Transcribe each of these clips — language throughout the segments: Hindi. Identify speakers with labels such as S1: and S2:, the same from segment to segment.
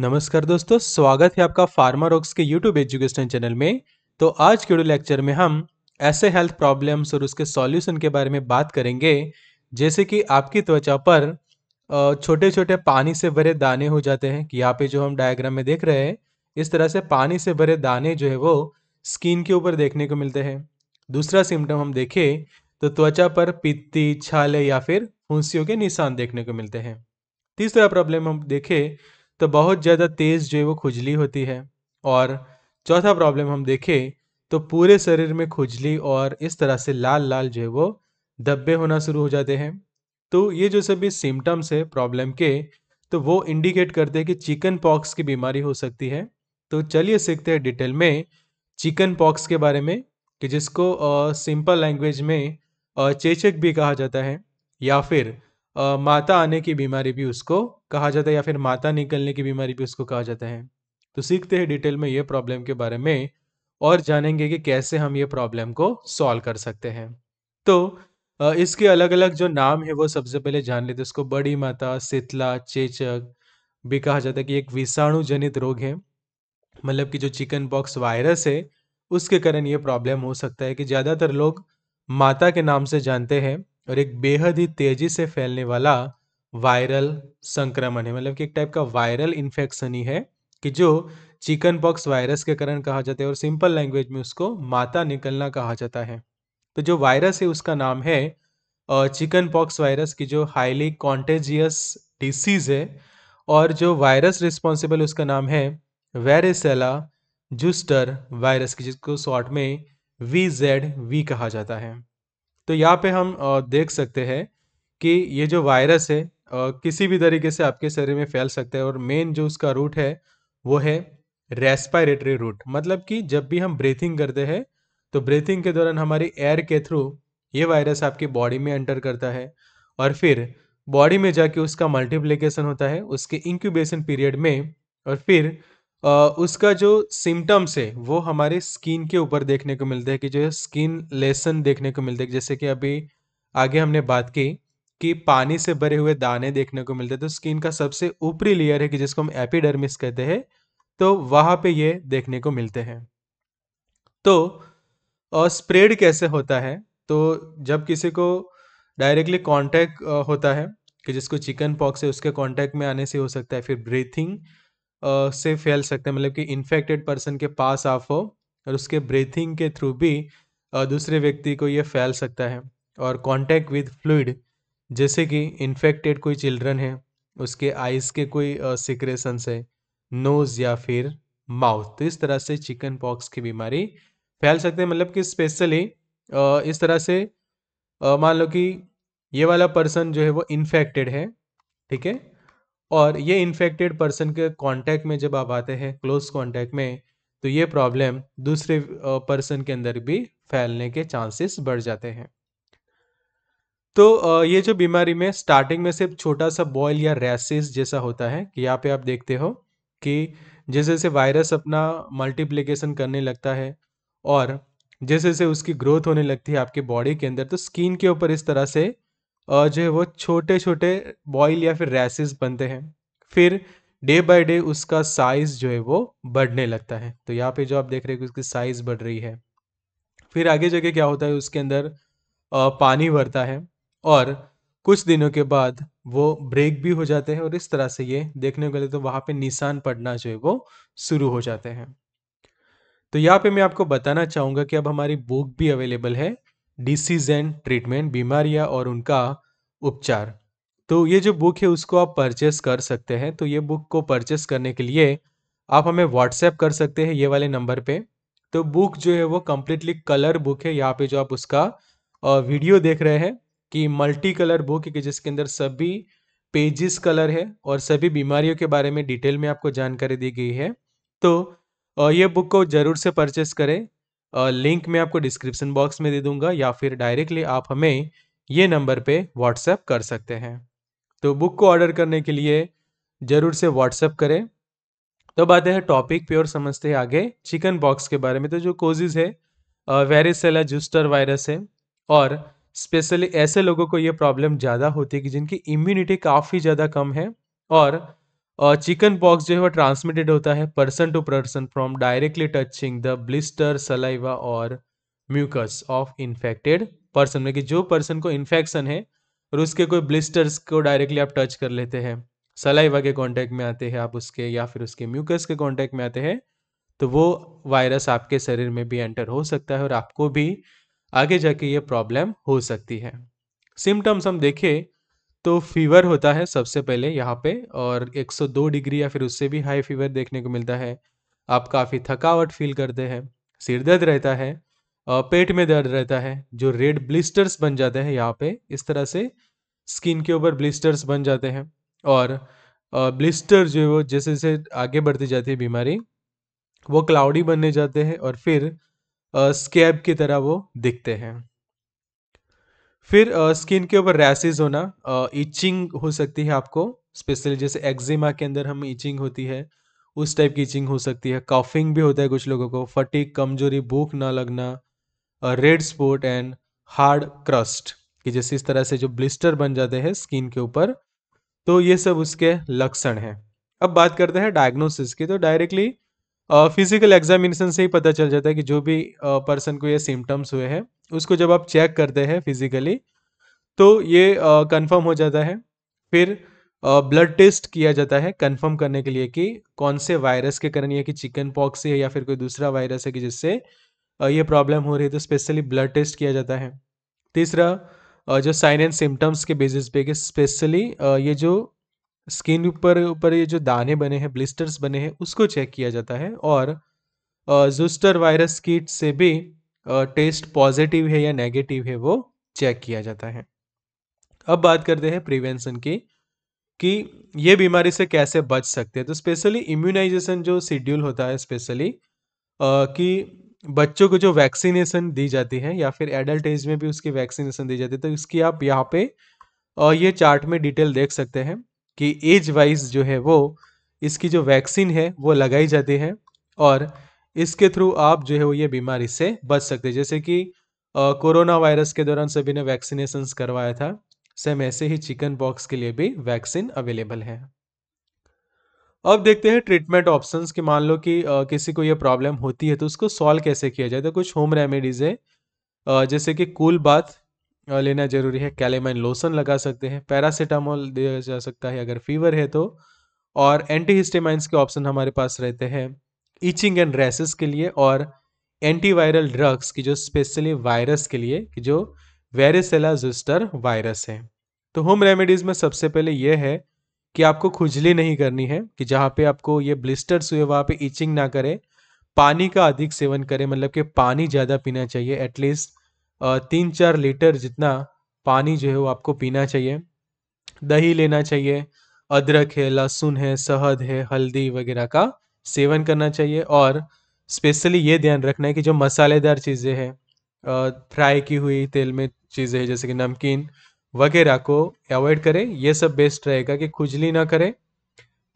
S1: नमस्कार दोस्तों स्वागत है आपका फार्मा रॉक्स के यूट्यूब एजुकेशन चैनल में तो आज के लेक्चर में हम ऐसे हेल्थ प्रॉब्लम्स और उसके सॉल्यूशन के बारे में बात करेंगे जैसे कि आपकी त्वचा पर छोटे छोटे पानी से भरे दाने हो जाते हैं कि यहाँ पे जो हम डायग्राम में देख रहे हैं इस तरह से पानी से भरे दाने जो है वो स्किन के ऊपर देखने को मिलते हैं दूसरा सिम्टम हम देखें तो त्वचा पर पित्ती छाले या फिर फूंसियों के निशान देखने को मिलते हैं तीसरा प्रॉब्लम हम देखें तो बहुत ज़्यादा तेज़ जो है वो खुजली होती है और चौथा प्रॉब्लम हम देखें तो पूरे शरीर में खुजली और इस तरह से लाल लाल जो है वो धब्बे होना शुरू हो जाते हैं तो ये जो सभी सिम्टम्स है प्रॉब्लम के तो वो इंडिकेट करते हैं कि चिकन पॉक्स की बीमारी हो सकती है तो चलिए सीखते हैं डिटेल में चिकन पॉक्स के बारे में कि जिसको सिंपल लैंग्वेज में चेचक भी कहा जाता है या फिर माता आने की बीमारी भी उसको कहा जाता है या फिर माता निकलने की बीमारी भी उसको कहा जाता है तो सीखते हैं डिटेल में ये प्रॉब्लम के बारे में और जानेंगे कि कैसे हम ये प्रॉब्लम को सॉल्व कर सकते हैं तो इसके अलग अलग जो नाम है वो सबसे पहले जान लेते उसको बड़ी माता शीतला चेचक भी कहा जाता है कि एक विषाणु जनित रोग है मतलब कि जो चिकन बॉक्स वायरस है उसके कारण ये प्रॉब्लम हो सकता है कि ज़्यादातर लोग माता के नाम से जानते हैं और एक बेहद ही तेजी से फैलने वाला वायरल संक्रमण है मतलब कि एक टाइप का वायरल इन्फेक्शन ही है कि जो चिकन पॉक्स वायरस के कारण कहा जाता है और सिंपल लैंग्वेज में उसको माता निकलना कहा जाता है तो जो वायरस है उसका नाम है चिकन पॉक्स वायरस की जो हाईली कॉन्टेजियस डिसीज है और जो वायरस रिस्पॉन्सिबल उसका नाम है वेरेसेला जूस्टर वायरस की जिसको शॉर्ट में वी जेड वी कहा जाता है तो यहाँ पे हम देख सकते हैं कि ये जो वायरस है किसी भी तरीके से आपके शरीर में फैल सकता है और मेन जो उसका रूट है वो है रेस्पायरेटरी रूट मतलब कि जब भी हम ब्रीथिंग करते हैं तो ब्रीथिंग के दौरान हमारी एयर के थ्रू ये वायरस आपकी बॉडी में एंटर करता है और फिर बॉडी में जाके उसका मल्टीप्लिकेशन होता है उसके इंक्यूबेशन पीरियड में और फिर उसका जो सिम्टम्स है वो हमारे स्किन के ऊपर देखने को मिलते है कि जो है स्किन लेसन देखने को मिलता है जैसे कि अभी आगे हमने बात की कि पानी से भरे हुए दाने देखने को मिलते हैं तो स्किन का सबसे ऊपरी लेयर है कि जिसको हम एपिडर्मिस कहते हैं तो वहाँ पे ये देखने को मिलते हैं तो और स्प्रेड कैसे होता है तो जब किसी को डायरेक्टली कांटेक्ट होता है कि जिसको चिकन पॉक्स है उसके कांटेक्ट में आने से हो सकता है फिर ब्रीथिंग से फैल सकते हैं मतलब कि इन्फेक्टेड पर्सन के पास आप हो और उसके ब्रीथिंग के थ्रू भी दूसरे व्यक्ति को ये फैल सकता है और कांटेक्ट विद फ्लूड जैसे कि इन्फेक्टेड कोई चिल्ड्रन है उसके आइस के कोई सिक्रेशंस है नोज या फिर माउथ तो इस तरह से चिकन पॉक्स की बीमारी फैल सकते हैं मतलब कि स्पेशली इस तरह से मान लो कि ये वाला पर्सन जो है वो इन्फेक्टेड है ठीक है और ये इन्फेक्टेड पर्सन के कांटेक्ट में जब आप आते हैं क्लोज कांटेक्ट में तो ये प्रॉब्लम दूसरे पर्सन के अंदर भी फैलने के चांसेस बढ़ जाते हैं तो ये जो बीमारी में स्टार्टिंग में सिर्फ छोटा सा बॉयल या रैसेस जैसा होता है कि यहाँ पे आप देखते हो कि जैसे जैसे वायरस अपना मल्टीप्लिकेशन करने लगता है और जैसे जैसे उसकी ग्रोथ होने लगती है आपके बॉडी के अंदर तो स्किन के ऊपर इस तरह से जो है वो छोटे छोटे बॉइल या फिर रैसेस बनते हैं फिर डे बाय डे उसका साइज़ जो है वो बढ़ने लगता है तो यहाँ पे जो आप देख रहे हैं कि उसकी साइज़ बढ़ रही है फिर आगे जगह क्या होता है उसके अंदर पानी भरता है और कुछ दिनों के बाद वो ब्रेक भी हो जाते हैं और इस तरह से ये देखने को तो वहाँ पे निशान पड़ना जो है वो शुरू हो जाते हैं तो यहाँ पे मैं आपको बताना चाहूंगा कि अब हमारी बुक भी अवेलेबल है डिसीज एंड ट्रीटमेंट बीमारियाँ और उनका उपचार तो ये जो बुक है उसको आप परचेस कर सकते हैं तो ये बुक को परचेस करने के लिए आप हमें व्हाट्सएप कर सकते हैं ये वाले नंबर पे तो बुक जो है वो कम्प्लीटली कलर बुक है यहाँ पे जो आप उसका वीडियो देख रहे हैं कि मल्टी कलर बुक है कि जिसके अंदर सभी पेजेस कलर है और सभी बीमारियों के बारे में डिटेल में आपको जानकारी दी गई है तो ये बुक को ज़रूर से परचेस करें लिंक मैं आपको डिस्क्रिप्शन बॉक्स में दे दूंगा या फिर डायरेक्टली आप हमें ये नंबर पे व्हाट्सएप कर सकते हैं तो बुक को ऑर्डर करने के लिए ज़रूर से व्हाट्सएप करें तो बात है टॉपिक पे और समझते हैं आगे चिकन बॉक्स के बारे में तो जो कोजिज है वेरिसेला जूस्टर वायरस है और स्पेशली ऐसे लोगों को ये प्रॉब्लम ज़्यादा होती है कि जिनकी इम्यूनिटी काफ़ी ज़्यादा कम है और चिकन पॉक्स जो है वो ट्रांसमिटेड होता है person to person from directly touching the blister saliva और म्यूकस ऑफ इन्फेक्टेड पर्सन में कि जो पर्सन को इन्फेक्शन है और उसके कोई ब्लिस्टर्स को डायरेक्टली आप टच कर लेते हैं सलाइवा के कांटेक्ट में आते हैं आप उसके या फिर उसके म्यूकस के कांटेक्ट में आते हैं तो वो वायरस आपके शरीर में भी एंटर हो सकता है और आपको भी आगे जाके ये प्रॉब्लम हो सकती है सिम्टम्स हम देखें तो फीवर होता है सबसे पहले यहाँ पे और 102 डिग्री या फिर उससे भी हाई फीवर देखने को मिलता है आप काफ़ी थकावट फील करते हैं सिर दर्द रहता है पेट में दर्द रहता है जो रेड ब्लिस्टर्स बन जाते हैं यहाँ पे इस तरह से स्किन के ऊपर ब्लिस्टर्स बन जाते हैं और ब्लिस्टर जो है वो जैसे जैसे आगे बढ़ती जाती है बीमारी वो क्लाउडी बनने जाते हैं और फिर स्कैब की तरह वो दिखते हैं फिर स्किन के ऊपर रैसेज होना इचिंग हो सकती है आपको स्पेशली जैसे एक्जिमा के अंदर हम इचिंग होती है उस टाइप की इचिंग हो सकती है कॉफिंग भी होता है कुछ लोगों को फटीक कमजोरी भूख ना लगना red spot and hard crust कि जैसे इस तरह से जो ब्लिस्टर बन जाते हैं स्किन के ऊपर तो ये सब उसके लक्षण हैं अब बात करते हैं डायग्नोसिस की तो डायरेक्टली फिजिकल एग्जामिनेशन से ही पता चल जाता है कि जो भी पर्सन को ये सिम्टम्स हुए हैं उसको जब आप चेक करते हैं फिजिकली तो ये कंफर्म हो जाता है फिर ब्लड टेस्ट किया जाता है कंफर्म करने के लिए कि कौन से वायरस के कारण ये कि चिकन पॉक्स है या फिर कोई दूसरा वायरस है कि जिससे ये प्रॉब्लम हो रही है तो स्पेशली ब्लड टेस्ट किया जाता है तीसरा जो साइन एंड सिम्टम्स के बेसिस पे कि स्पेशली ये जो स्किन ऊपर ऊपर ये जो दाने बने हैं ब्लिस्टर्स बने हैं उसको चेक किया जाता है और जूस्टर वायरस किट से भी टेस्ट पॉजिटिव है या नेगेटिव है वो चेक किया जाता है अब बात करते हैं प्रिवेंशन की कि ये बीमारी से कैसे बच सकते हैं तो स्पेशली इम्यूनाइजेशन जो शेड्यूल होता है स्पेशली कि बच्चों को जो वैक्सीनेशन दी जाती है या फिर एडल्ट एज में भी उसकी वैक्सीनेशन दी जाती है तो इसकी आप यहाँ पे ये चार्ट में डिटेल देख सकते हैं कि एज वाइज जो है वो इसकी जो वैक्सीन है वो लगाई जाती है और इसके थ्रू आप जो है वो ये बीमारी से बच सकते हैं जैसे कि कोरोना वायरस के दौरान सभी ने वैक्सीनेशन करवाया था सेम ऐसे ही चिकन बॉक्स के लिए भी वैक्सीन अवेलेबल है अब देखते हैं ट्रीटमेंट ऑप्शंस कि मान लो कि आ, किसी को ये प्रॉब्लम होती है तो उसको सॉल्व कैसे किया जाए तो कुछ होम रेमेडीज़ है जैसे कि कूल बाथ लेना जरूरी है कैलेमाइन लोसन लगा सकते हैं पैरासीटामोल दिया जा सकता है अगर फीवर है तो और एंटीहिस्टेमाइंस के ऑप्शन हमारे पास रहते हैं ईचिंग एंड रेसेस के लिए और एंटीवायरल ड्रग्स की जो स्पेशली वायरस के लिए कि जो वेरेसेला जिस्टर वायरस है तो होम रेमेडीज़ में सबसे पहले यह है कि आपको खुजली नहीं करनी है कि जहाँ पे आपको ये ब्लिस्टर्स हुए वहाँ पे ईचिंग ना करें पानी का अधिक सेवन करें मतलब कि पानी ज़्यादा पीना चाहिए एटलीस्ट तीन चार लीटर जितना पानी जो है वो आपको पीना चाहिए दही लेना चाहिए अदरक है लहसुन है शहद है हल्दी वगैरह का सेवन करना चाहिए और स्पेशली ये ध्यान रखना है कि जो मसालेदार चीज़ें हैं फ्राई की हुई तेल में चीज़ें हैं जैसे कि नमकीन वगैरह को अवॉइड करें ये सब बेस्ट रहेगा कि खुजली ना करें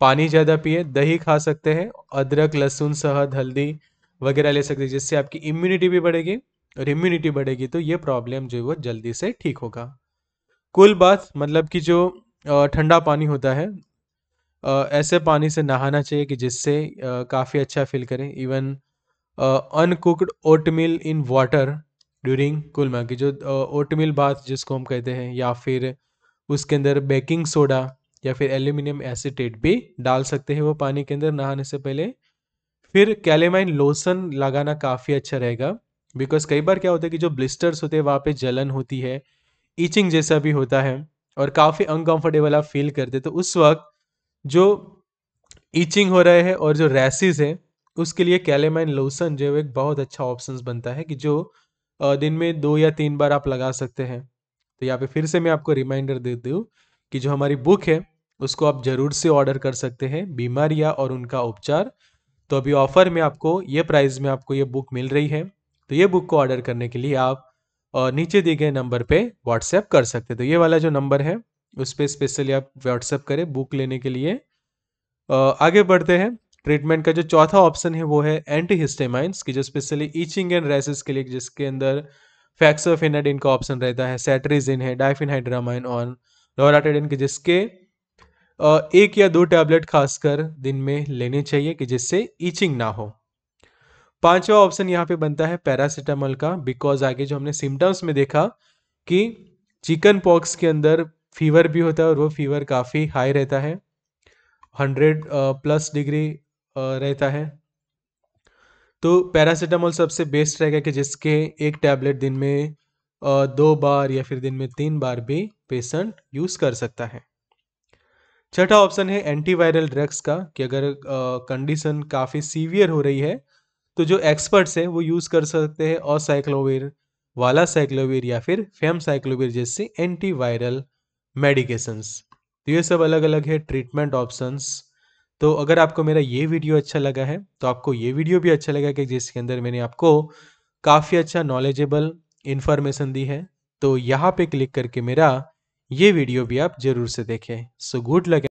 S1: पानी ज़्यादा पिए दही खा सकते हैं अदरक लहसुन शहद हल्दी वगैरह ले सकते हैं जिससे आपकी इम्यूनिटी भी बढ़ेगी और इम्यूनिटी बढ़ेगी तो ये प्रॉब्लम जो है वो जल्दी से ठीक होगा कुल बात मतलब कि जो ठंडा पानी होता है ऐसे पानी से नहाना चाहिए कि जिससे काफ़ी अच्छा फील करें even uncooked oatmeal in water during कुलमा की जो ओटमील बाथ जिसको हम कहते हैं या फिर उसके अंदर बेकिंग सोडा या फिर एल्यूमिनियम एसिटेट भी डाल सकते हैं वो पानी के अंदर नहाने से पहले फिर कैलेमाइन लोसन लगाना काफ़ी अच्छा रहेगा बिकॉज कई बार क्या होता है कि जो ब्लिस्टर्स होते हैं वहाँ पे जलन होती है ईचिंग जैसा भी होता है और काफ़ी अनकम्फर्टेबल आप फील करते तो उस वक्त जो ईचिंग हो रहे हैं और जो रैसेज है उसके लिए कैलेमाइन लोसन जो एक बहुत अच्छा ऑप्शन बनता है कि जो दिन में दो या तीन बार आप लगा सकते हैं तो यहाँ पे फिर से मैं आपको रिमाइंडर दे दूँ कि जो हमारी बुक है उसको आप ज़रूर से ऑर्डर कर सकते हैं बीमारियाँ और उनका उपचार तो अभी ऑफर में आपको ये प्राइस में आपको ये बुक मिल रही है तो ये बुक को ऑर्डर करने के लिए आप नीचे दिए गए नंबर पे व्हाट्सएप कर सकते हैं तो ये वाला जो नंबर है उस पर स्पेशली आप व्हाट्सएप करें बुक लेने के लिए आगे बढ़ते हैं ट्रीटमेंट का जो चौथा ऑप्शन है वो है एंटी हिस्टेमाइंस की जो स्पेशली ईचिंग एंड रेसिस के लिए जिसके अंदर फैक्सोफिनाडिन का ऑप्शन रहता है सेट्रीजिन है डाइफिनहाइड्रामाइन और लोराटेडिन के जिसके एक या दो टैबलेट खासकर दिन में लेने चाहिए कि जिससे ईचिंग ना हो पांचवा ऑप्शन यहाँ पे बनता है पैरासिटामोल का बिकॉज आगे जो हमने सिम्टम्स में देखा कि चिकन पॉक्स के अंदर फीवर भी होता है और वो फीवर काफ़ी हाई रहता है हंड्रेड प्लस डिग्री रहता है तो पैरासिटामोल सबसे बेस्ट रहेगा कि जिसके एक टैबलेट दिन में दो बार या फिर दिन में तीन बार भी पेशेंट यूज़ कर सकता है छठा ऑप्शन है एंटीवायरल ड्रग्स का कि अगर कंडीशन काफ़ी सीवियर हो रही है तो जो एक्सपर्ट्स हैं वो यूज़ कर सकते हैं और वाला साइक्लोविर या फिर फेम साइक्लोविर जैसे एंटीवायरल मेडिकेशंस तो ये सब अलग अलग है ट्रीटमेंट ऑप्शंस तो अगर आपको मेरा ये वीडियो अच्छा लगा है तो आपको ये वीडियो भी अच्छा लगा कि जिसके अंदर मैंने आपको काफ़ी अच्छा नॉलेजेबल इन्फॉर्मेशन दी है तो यहाँ पे क्लिक करके मेरा ये वीडियो भी आप जरूर से देखें सो गुड लक